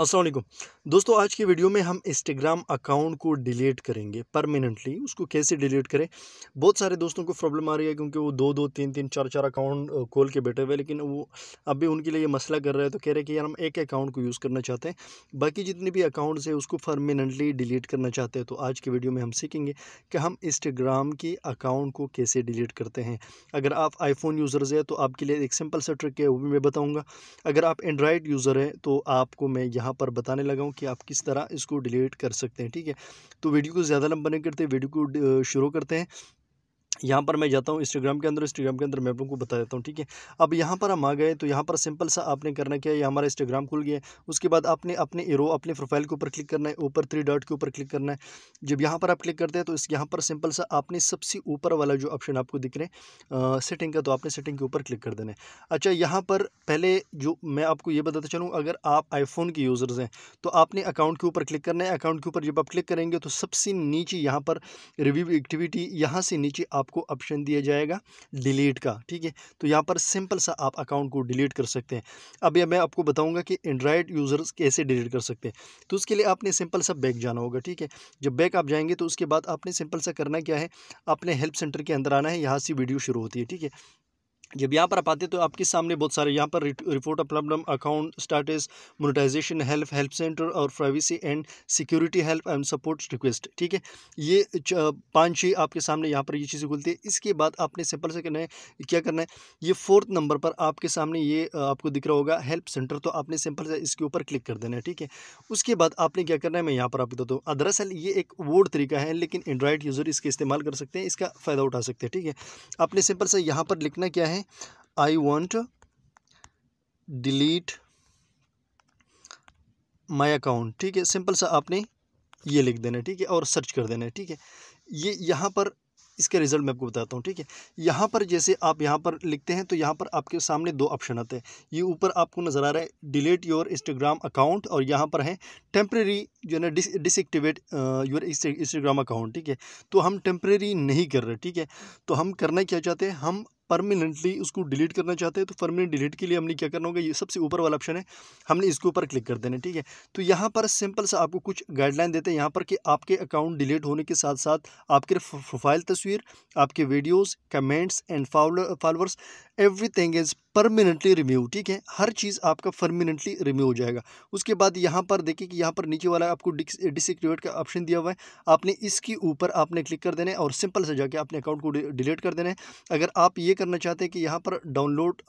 असलम दोस्तों आज की वीडियो में हम इंस्टाग्राम अकाउंट को डिलीट करेंगे परमानेंटली उसको कैसे डिलीट करें बहुत सारे दोस्तों को प्रॉब्लम आ रही है क्योंकि वो दो दो तीन तीन चार चार अकाउंट खोल के बैठे हुए लेकिन वो अब भी उनके लिए ये मसला कर रहे हैं तो कह रहे हैं कि यार हम एक अकाउंट को यूज़ करना चाहते हैं बाकी जितने भी अकाउंट्स हैं उसको परमानेंटली डिलीट करना चाहते हैं तो आज की वीडियो में हम सीखेंगे कि हम इंस्टाग्राम के अकाउंट को कैसे डिलीट करते हैं अगर आप आईफोन यूज़र्स हैं तो आपके लिए एक सिंपल सा ट्रिक है वो भी मैं बताऊँगा अगर आप एंड्रॉयड यूज़र हैं तो आपको मैं यहाँ यहाँ पर बताने लगा हूँ कि आप किस तरह इसको डिलीट कर सकते हैं ठीक है तो वीडियो को ज़्यादा लंबा नहीं करते वीडियो को शुरू करते हैं यहाँ पर मैं जाता हूँ इंस्टाग्राम के अंदर इंस्टाग्राम के अंदर मैं आपको बता देता हूँ ठीक है अब यहाँ पर हम आ गए तो यहाँ पर सिंपल सा आपने करना क्या है हमारा इंस्टाग्राम खुल गया उसके बाद आपने अपने एरो अपने प्रोफाइल के ऊपर क्लिक करना है ऊपर थ्री डॉट के ऊपर क्लिक करना है जब यहाँ पर आप क्लिक करते हैं तो इस यहाँ पर सिंपल सा आपने सबसे ऊपर वाला जो ऑप्शन आपको दिख रहे हैं सेटिंग का तो आपने सेटिंग के ऊपर क्लिक कर देना है अच्छा यहाँ पर पहले जो मैं आपको ये बताता चलूँ अगर आप आईफोन के यूज़र्स हैं तो आपने अकाउंट के ऊपर क्लिक करना है अकाउंट के ऊपर जब आप क्लिक करेंगे तो सबसे नीचे यहाँ पर रिव्यू एक्टिविटी यहाँ से नीचे आप आपको ऑप्शन दिया जाएगा डिलीट का ठीक है तो यहाँ पर सिंपल सा आप अकाउंट को डिलीट कर सकते हैं अब यह मैं आपको बताऊँगा कि एंड्राइड यूज़र्स कैसे डिलीट कर सकते हैं तो उसके लिए आपने सिंपल सा बैक जाना होगा ठीक है जब बैक आप जाएंगे तो उसके बाद आपने सिंपल सा करना क्या है आपने हेल्प सेंटर के अंदर आना है यहाँ से वीडियो शुरू होती है ठीक है जब यहाँ पर आप आते तो आपके सामने बहुत सारे यहाँ पर report of problem account status monetization help help center और privacy and security help and support request ठीक है ये पाँच छः आपके सामने यहाँ पर ये चीज़ें खुलती है इसके बाद आपने सिंपल से करना है क्या करना है ये फोर्थ नंबर पर आपके सामने ये आपको दिख रहा होगा हेल्प सेंटर तो आपने सिंपल से इसके ऊपर क्लिक कर देना है ठीक है उसके बाद आपने क्या करना है मैं यहाँ पर आपको बताता हूँ दरअसल ये एक वोड तरीका है लेकिन एंड्रॉयड यूज़र इसके इस्तेमाल कर सकते हैं इसका फ़ायदा उठा सकते हैं ठीक है आपने सिंपल से यहाँ पर लिखना क्या है I want delete my account ठीक है सिंपल सा आपने ये लिख देना है ठीक है और सर्च कर देना है ठीक है ये यहाँ पर इसका रिज़ल्ट मैं आपको बताता हूँ ठीक है यहाँ पर जैसे आप यहाँ पर लिखते हैं तो यहाँ पर आपके सामने दो ऑप्शन आते हैं ये ऊपर आपको नज़र आ रहा है डिलीट योर इंस्टाग्राम अकाउंट और यहाँ पर है टेम्प्रेरी जो है ना dis deactivate your Instagram account ठीक है तो हम टेम्प्रेरी नहीं कर रहे ठीक है तो हम करना क्या चाहते हैं हम परमानेंटली उसको डिलीट करना चाहते हैं तो परमानेंट डिलीट के लिए हमने क्या करना होगा ये सबसे ऊपर वाला ऑप्शन है हमने इसके ऊपर क्लिक कर देना ठीक है तो यहाँ पर सिंपल सा आपको कुछ गाइडलाइन देते हैं यहाँ पर कि आपके अकाउंट डिलीट होने के साथ साथ आपके प्रोफाइल तस्वीर आपके videos comments and followers everything is permanently remove ठीक है हर चीज़ आपका परमानेंटली रिम्यू हो जाएगा उसके बाद यहाँ पर देखिए कि यहाँ पर नीचे वाला आपको डिसक्टिवेट का ऑप्शन दिया हुआ है आपने इसके ऊपर आपने क्लिक कर देना है और सिंपल से जाके अपने अकाउंट को डिलीट कर देना है अगर आप ये करना चाहते हैं कि यहाँ पर डाउनलोड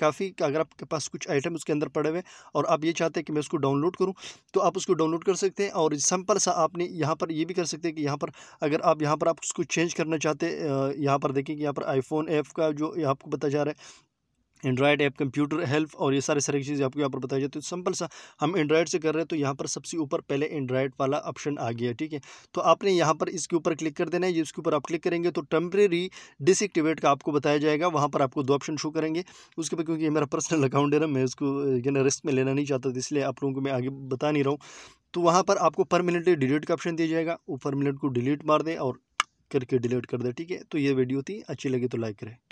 काफ़ी अगर आपके पास कुछ आइटम उसके अंदर पड़े हुए और आप ये चाहते हैं कि मैं उसको डाउनलोड करूँ तो आप उसको डाउनलोड कर सकते हैं और सिंपल सा आपने यहाँ पर ये भी कर सकते हैं कि यहाँ पर अगर आप यहाँ पर आप उसको चेंज करना चाहते हैं यहाँ पर देखें कि यहाँ पर आईफोन ऐप का जो आपको बताया जा रहा है एंड्रॉयड ऐप कंप्यूटर हेल्प और ये सारे सारी चीज़ें आपको यहाँ पर बताई जाती है तो सिंपल सा हम एंड्रॉयड से कर रहे हैं तो यहाँ पर सबसे ऊपर पहले एंड्रॉयड वाला ऑप्शन आ गया ठीक है तो आपने यहाँ पर इसके ऊपर क्लिक कर देना है इसके ऊपर आप क्लिक करेंगे तो टेम्प्रेरी डिसएक्टिवेट का आपको बताया जाएगा वहाँ पर आपको दो ऑप्शन शो करेंगे उसके बाद क्योंकि ये मेरा पर्सनल अकाउंट है ना मैं इसको रिस्क में लेना नहीं चाहता था इसलिए आप लोगों को मैं आगे बता नहीं रहा हूँ तो वहाँ पर आपको मिनट डिलीट का ऑप्शन दिया जाएगा वो मिनट को डिलीट मार दें और करके डिलीट कर दें ठीक है तो ये वीडियो थी अच्छी लगी तो लाइक करें